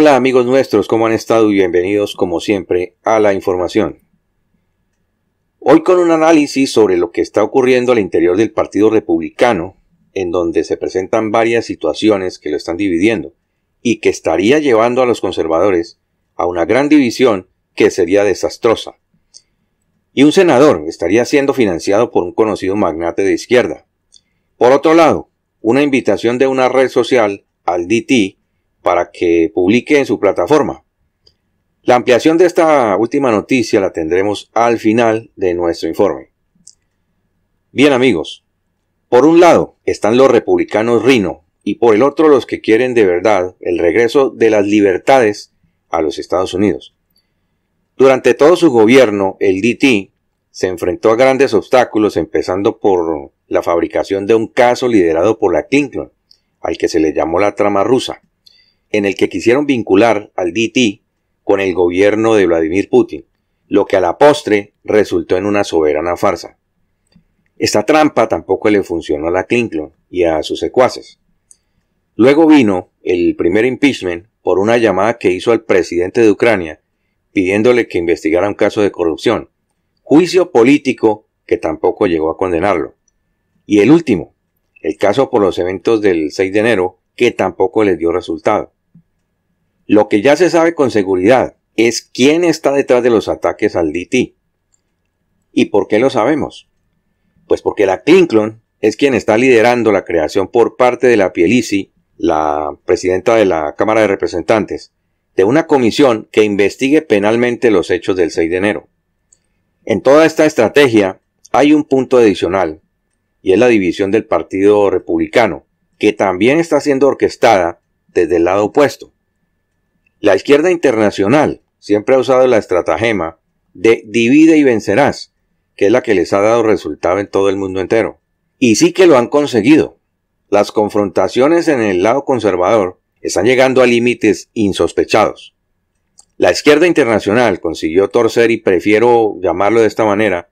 Hola amigos nuestros, ¿cómo han estado? Y bienvenidos como siempre a la información. Hoy con un análisis sobre lo que está ocurriendo al interior del Partido Republicano, en donde se presentan varias situaciones que lo están dividiendo y que estaría llevando a los conservadores a una gran división que sería desastrosa. Y un senador estaría siendo financiado por un conocido magnate de izquierda. Por otro lado, una invitación de una red social al DT para que publique en su plataforma. La ampliación de esta última noticia la tendremos al final de nuestro informe. Bien amigos, por un lado están los republicanos Rino y por el otro los que quieren de verdad el regreso de las libertades a los Estados Unidos. Durante todo su gobierno, el DT se enfrentó a grandes obstáculos, empezando por la fabricación de un caso liderado por la Clinton, al que se le llamó la trama rusa en el que quisieron vincular al DT con el gobierno de Vladimir Putin, lo que a la postre resultó en una soberana farsa. Esta trampa tampoco le funcionó a la Clinton y a sus secuaces. Luego vino el primer impeachment por una llamada que hizo al presidente de Ucrania pidiéndole que investigara un caso de corrupción, juicio político que tampoco llegó a condenarlo. Y el último, el caso por los eventos del 6 de enero, que tampoco les dio resultado. Lo que ya se sabe con seguridad es quién está detrás de los ataques al DT. ¿Y por qué lo sabemos? Pues porque la Clinclon es quien está liderando la creación por parte de la Pielisi, la presidenta de la Cámara de Representantes, de una comisión que investigue penalmente los hechos del 6 de enero. En toda esta estrategia hay un punto adicional, y es la división del Partido Republicano, que también está siendo orquestada desde el lado opuesto. La izquierda internacional siempre ha usado la estratagema de divide y vencerás, que es la que les ha dado resultado en todo el mundo entero. Y sí que lo han conseguido. Las confrontaciones en el lado conservador están llegando a límites insospechados. La izquierda internacional consiguió torcer, y prefiero llamarlo de esta manera,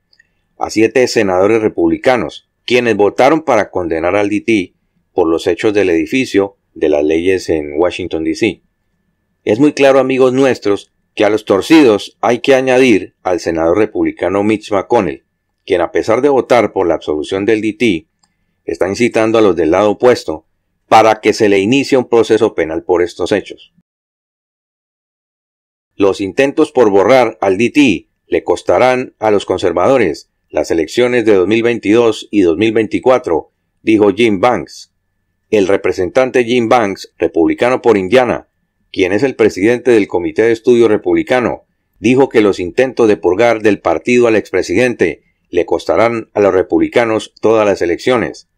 a siete senadores republicanos, quienes votaron para condenar al DT por los hechos del edificio de las leyes en Washington, D.C. Es muy claro, amigos nuestros, que a los torcidos hay que añadir al senador republicano Mitch McConnell, quien a pesar de votar por la absolución del DT, está incitando a los del lado opuesto para que se le inicie un proceso penal por estos hechos. Los intentos por borrar al DT le costarán a los conservadores las elecciones de 2022 y 2024, dijo Jim Banks. El representante Jim Banks, republicano por Indiana, quien es el presidente del Comité de Estudio Republicano, dijo que los intentos de purgar del partido al expresidente le costarán a los republicanos todas las elecciones.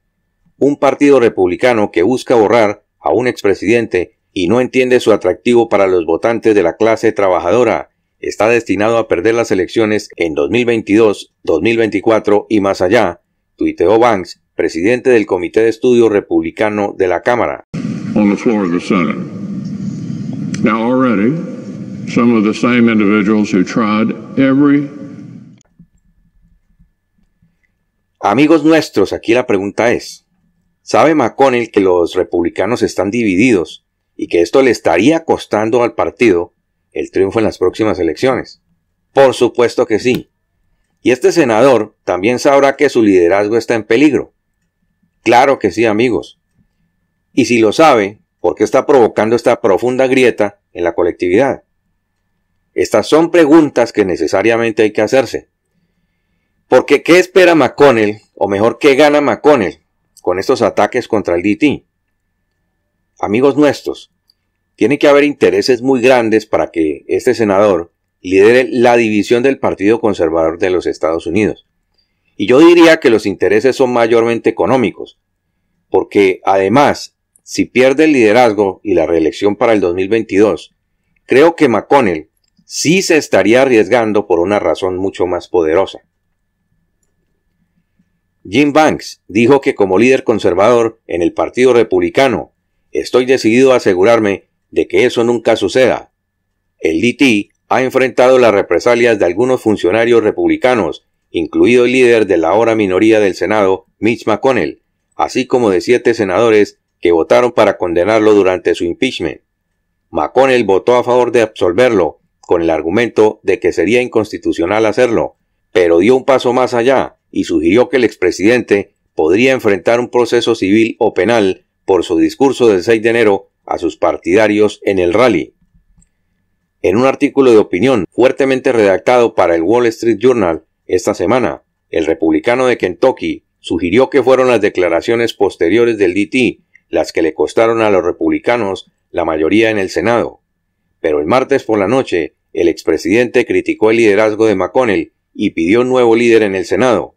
Un partido republicano que busca borrar a un expresidente y no entiende su atractivo para los votantes de la clase trabajadora está destinado a perder las elecciones en 2022, 2024 y más allá, tuiteó Banks, presidente del Comité de Estudio Republicano de la Cámara. Now, already, some of the same individuals who tried every Amigos nuestros, aquí la pregunta es, ¿sabe McConnell que los republicanos están divididos y que esto le estaría costando al partido el triunfo en las próximas elecciones? Por supuesto que sí. Y este senador también sabrá que su liderazgo está en peligro. Claro que sí, amigos. Y si lo sabe, ¿Por qué está provocando esta profunda grieta en la colectividad? Estas son preguntas que necesariamente hay que hacerse. Porque ¿qué espera McConnell, o mejor, qué gana McConnell con estos ataques contra el DT? Amigos nuestros, tiene que haber intereses muy grandes para que este senador lidere la división del Partido Conservador de los Estados Unidos. Y yo diría que los intereses son mayormente económicos, porque además si pierde el liderazgo y la reelección para el 2022, creo que McConnell sí se estaría arriesgando por una razón mucho más poderosa. Jim Banks dijo que como líder conservador en el Partido Republicano, estoy decidido a asegurarme de que eso nunca suceda. El DT ha enfrentado las represalias de algunos funcionarios republicanos, incluido el líder de la ahora minoría del Senado, Mitch McConnell, así como de siete senadores que votaron para condenarlo durante su impeachment. McConnell votó a favor de absolverlo, con el argumento de que sería inconstitucional hacerlo, pero dio un paso más allá y sugirió que el expresidente podría enfrentar un proceso civil o penal por su discurso del 6 de enero a sus partidarios en el rally. En un artículo de opinión fuertemente redactado para el Wall Street Journal esta semana, el republicano de Kentucky sugirió que fueron las declaraciones posteriores del DT las que le costaron a los republicanos la mayoría en el Senado. Pero el martes por la noche, el expresidente criticó el liderazgo de McConnell y pidió un nuevo líder en el Senado.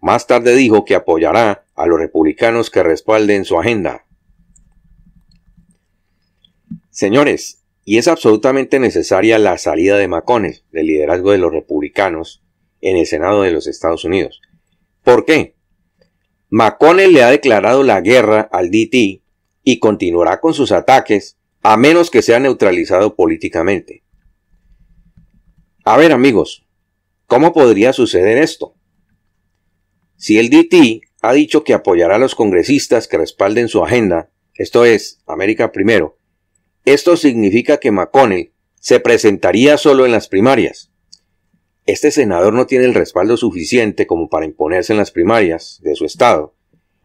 Más tarde dijo que apoyará a los republicanos que respalden su agenda. Señores, y es absolutamente necesaria la salida de McConnell del liderazgo de los republicanos en el Senado de los Estados Unidos. ¿Por qué? McConnell le ha declarado la guerra al DT y continuará con sus ataques a menos que sea neutralizado políticamente. A ver amigos, ¿cómo podría suceder esto? Si el DT ha dicho que apoyará a los congresistas que respalden su agenda, esto es, América primero, esto significa que McConnell se presentaría solo en las primarias este senador no tiene el respaldo suficiente como para imponerse en las primarias de su estado,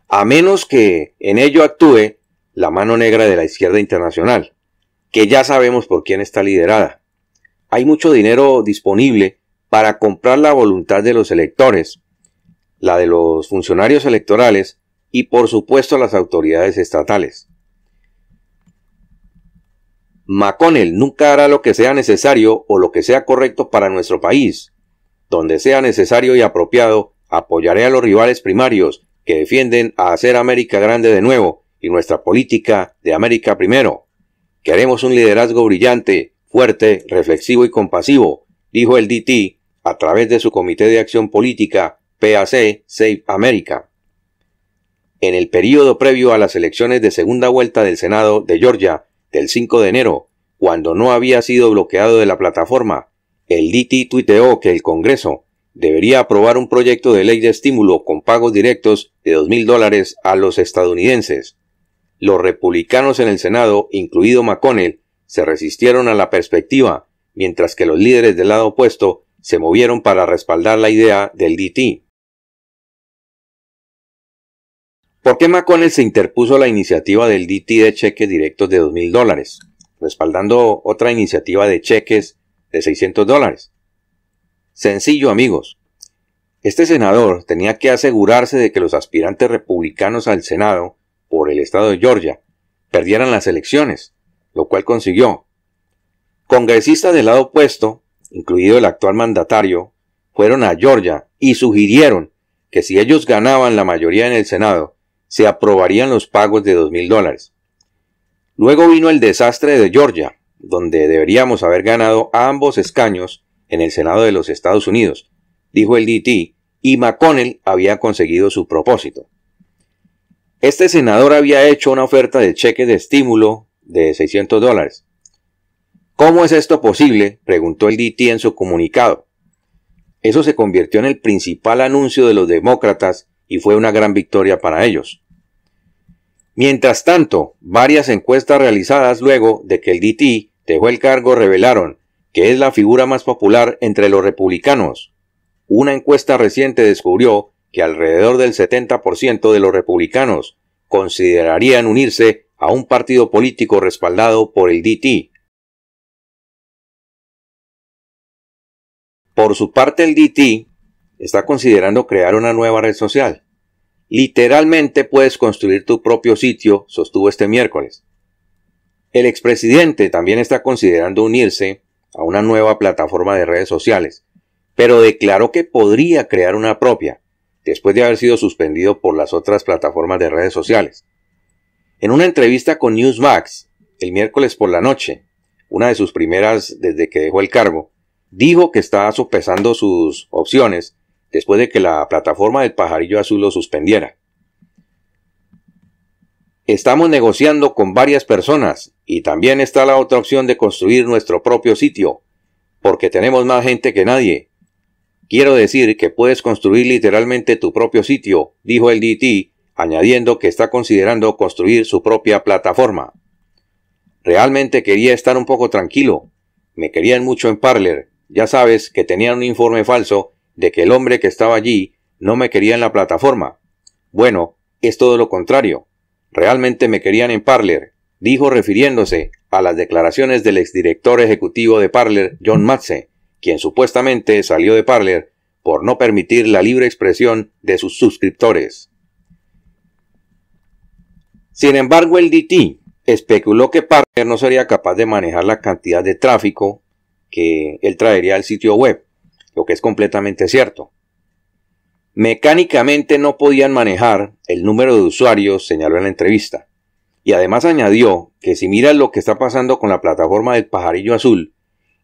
a menos que en ello actúe la mano negra de la izquierda internacional, que ya sabemos por quién está liderada. Hay mucho dinero disponible para comprar la voluntad de los electores, la de los funcionarios electorales y por supuesto las autoridades estatales. McConnell nunca hará lo que sea necesario o lo que sea correcto para nuestro país, donde sea necesario y apropiado, apoyaré a los rivales primarios que defienden a hacer América grande de nuevo y nuestra política de América primero. Queremos un liderazgo brillante, fuerte, reflexivo y compasivo, dijo el DT a través de su Comité de Acción Política, PAC Save America. En el periodo previo a las elecciones de segunda vuelta del Senado de Georgia del 5 de enero, cuando no había sido bloqueado de la plataforma, el DT tuiteó que el Congreso debería aprobar un proyecto de ley de estímulo con pagos directos de 2.000 dólares a los estadounidenses. Los republicanos en el Senado, incluido McConnell, se resistieron a la perspectiva, mientras que los líderes del lado opuesto se movieron para respaldar la idea del DT. ¿Por qué McConnell se interpuso la iniciativa del DT de cheques directos de 2.000 dólares, respaldando otra iniciativa de cheques de 600 dólares. Sencillo amigos. Este senador tenía que asegurarse de que los aspirantes republicanos al Senado por el estado de Georgia perdieran las elecciones, lo cual consiguió. Congresistas del lado opuesto, incluido el actual mandatario, fueron a Georgia y sugirieron que si ellos ganaban la mayoría en el Senado, se aprobarían los pagos de 2.000 dólares. Luego vino el desastre de Georgia, donde deberíamos haber ganado ambos escaños en el Senado de los Estados Unidos, dijo el DT, y McConnell había conseguido su propósito. Este senador había hecho una oferta de cheque de estímulo de 600 dólares. ¿Cómo es esto posible? preguntó el DT en su comunicado. Eso se convirtió en el principal anuncio de los demócratas y fue una gran victoria para ellos. Mientras tanto, varias encuestas realizadas luego de que el DT dejó el cargo revelaron que es la figura más popular entre los republicanos. Una encuesta reciente descubrió que alrededor del 70% de los republicanos considerarían unirse a un partido político respaldado por el DT. Por su parte, el DT está considerando crear una nueva red social. Literalmente puedes construir tu propio sitio, sostuvo este miércoles. El expresidente también está considerando unirse a una nueva plataforma de redes sociales, pero declaró que podría crear una propia, después de haber sido suspendido por las otras plataformas de redes sociales. En una entrevista con Newsmax, el miércoles por la noche, una de sus primeras desde que dejó el cargo, dijo que estaba sopesando sus opciones después de que la plataforma del pajarillo azul lo suspendiera. Estamos negociando con varias personas y también está la otra opción de construir nuestro propio sitio, porque tenemos más gente que nadie. Quiero decir que puedes construir literalmente tu propio sitio, dijo el DT, añadiendo que está considerando construir su propia plataforma. Realmente quería estar un poco tranquilo. Me querían mucho en Parler. Ya sabes que tenían un informe falso de que el hombre que estaba allí no me quería en la plataforma. Bueno, es todo lo contrario. Realmente me querían en Parler, dijo refiriéndose a las declaraciones del exdirector ejecutivo de Parler, John Matze, quien supuestamente salió de Parler por no permitir la libre expresión de sus suscriptores. Sin embargo, el DT especuló que Parler no sería capaz de manejar la cantidad de tráfico que él traería al sitio web, lo que es completamente cierto. Mecánicamente no podían manejar el número de usuarios, señaló en la entrevista. Y además añadió que si miras lo que está pasando con la plataforma del pajarillo azul,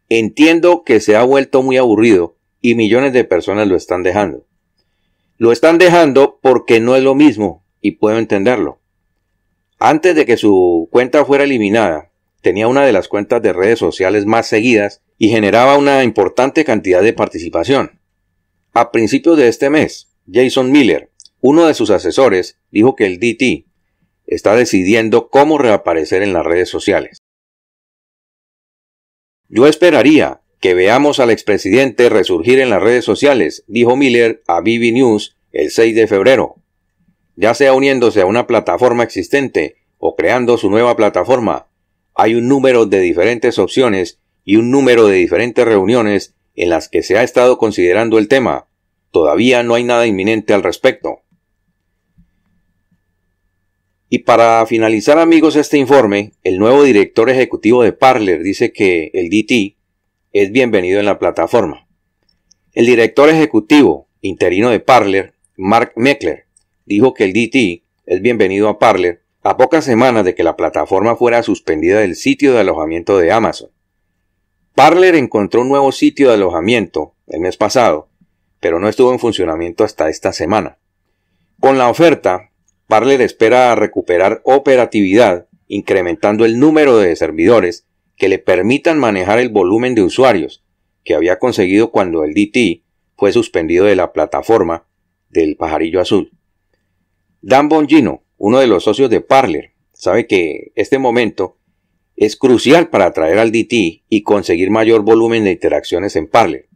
entiendo que se ha vuelto muy aburrido y millones de personas lo están dejando. Lo están dejando porque no es lo mismo y puedo entenderlo. Antes de que su cuenta fuera eliminada, tenía una de las cuentas de redes sociales más seguidas y generaba una importante cantidad de participación. A principios de este mes, Jason Miller, uno de sus asesores, dijo que el DT está decidiendo cómo reaparecer en las redes sociales. Yo esperaría que veamos al expresidente resurgir en las redes sociales, dijo Miller a BB News el 6 de febrero, ya sea uniéndose a una plataforma existente o creando su nueva plataforma. Hay un número de diferentes opciones y un número de diferentes reuniones en las que se ha estado considerando el tema. Todavía no hay nada inminente al respecto. Y para finalizar amigos este informe, el nuevo director ejecutivo de Parler dice que el DT es bienvenido en la plataforma. El director ejecutivo interino de Parler, Mark Meckler, dijo que el DT es bienvenido a Parler a pocas semanas de que la plataforma fuera suspendida del sitio de alojamiento de Amazon. Parler encontró un nuevo sitio de alojamiento el mes pasado, pero no estuvo en funcionamiento hasta esta semana. Con la oferta, Parler espera recuperar operatividad, incrementando el número de servidores que le permitan manejar el volumen de usuarios que había conseguido cuando el DT fue suspendido de la plataforma del pajarillo azul. Dan Bongino, uno de los socios de Parler, sabe que este momento es crucial para atraer al DT y conseguir mayor volumen de interacciones en Parler.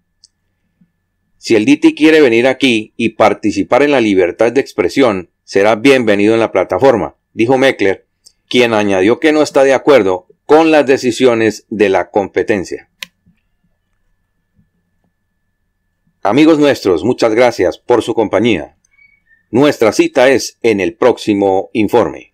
Si el DT quiere venir aquí y participar en la libertad de expresión, será bienvenido en la plataforma, dijo Meckler, quien añadió que no está de acuerdo con las decisiones de la competencia. Amigos nuestros, muchas gracias por su compañía. Nuestra cita es en el próximo informe.